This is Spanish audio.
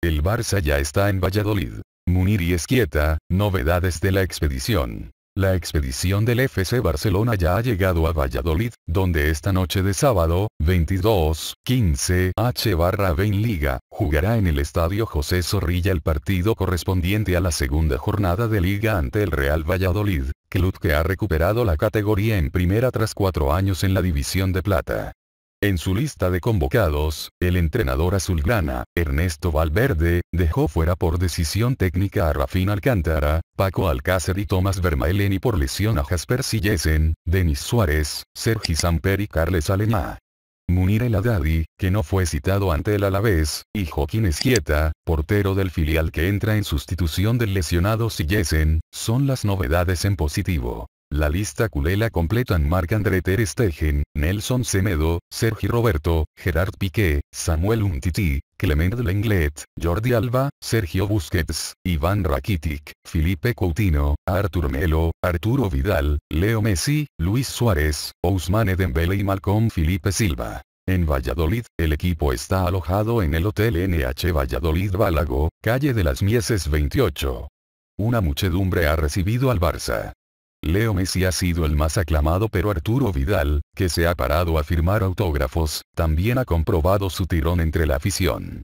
El Barça ya está en Valladolid. Munir y Esquieta, novedades de la expedición. La expedición del FC Barcelona ya ha llegado a Valladolid, donde esta noche de sábado, 22, 15 H barra Liga, jugará en el estadio José Zorrilla el partido correspondiente a la segunda jornada de liga ante el Real Valladolid, club que ha recuperado la categoría en primera tras cuatro años en la división de plata. En su lista de convocados, el entrenador azulgrana, Ernesto Valverde, dejó fuera por decisión técnica a Rafín Alcántara, Paco Alcácer y Tomás Vermaelen y por lesión a Jasper Sillesen, Denis Suárez, Sergi Samper y Carles Alemá. Munir El Adadi, que no fue citado ante el Alavés, y Joaquín Esquieta, portero del filial que entra en sustitución del lesionado Sillesen, son las novedades en positivo. La lista culela completan Marc-André Ter Stegen, Nelson Semedo, Sergi Roberto, Gerard Piqué, Samuel Untiti, Clement Lenglet, Jordi Alba, Sergio Busquets, Iván Rakitic, Felipe Coutinho, Artur Melo, Arturo Vidal, Leo Messi, Luis Suárez, Ousmane Dembele y Malcolm Felipe Silva. En Valladolid, el equipo está alojado en el Hotel NH Valladolid Bálago, calle de las Mieses 28. Una muchedumbre ha recibido al Barça. Leo Messi ha sido el más aclamado pero Arturo Vidal, que se ha parado a firmar autógrafos, también ha comprobado su tirón entre la afición.